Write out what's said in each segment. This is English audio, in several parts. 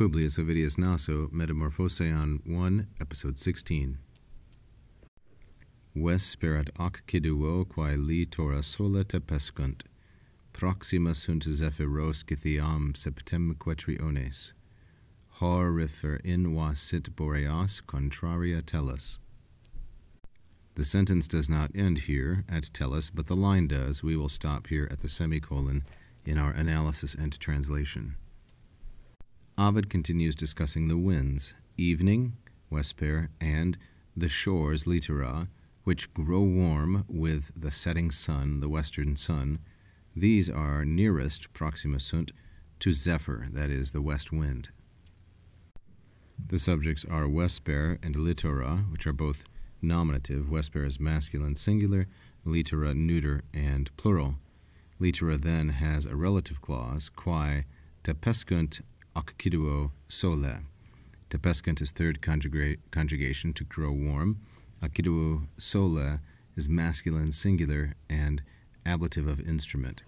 Publius Ovidius Naso, Metamorphoseon 1, Episode 16. Ves spirit ac ciduo quae li tora soleta pescunt, proxima sunt zephyros Scythiam septem quatriones, hor refer in va sit boreas contraria tellus. The sentence does not end here at tellus, but the line does. We will stop here at the semicolon in our analysis and translation. Ovid continues discussing the winds, evening, vesper, and the shores, litera, which grow warm with the setting sun, the western sun. These are nearest, proxima sunt, to zephyr, that is, the west wind. The subjects are vesper and litera, which are both nominative. Vesper is masculine singular, litera neuter and plural. Litera then has a relative clause, quae tepescunt Akkiduo Sole. Tepescant is third conjugation to grow warm. Akkiduo Sole is masculine singular and ablative of instrument.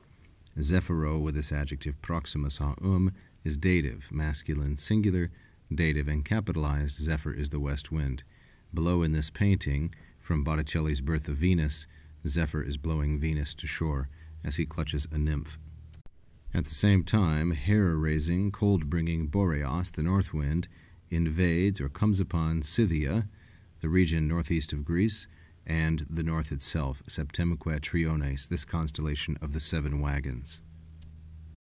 Zephyro with its adjective proximus a um is dative, masculine singular, dative and capitalized. Zephyr is the west wind. Below in this painting, from Botticelli's Birth of Venus, Zephyr is blowing Venus to shore as he clutches a nymph. At the same time, hair-raising, cold-bringing Boreas, the north wind, invades or comes upon Scythia, the region northeast of Greece, and the north itself, Septemque Triones, this constellation of the seven wagons.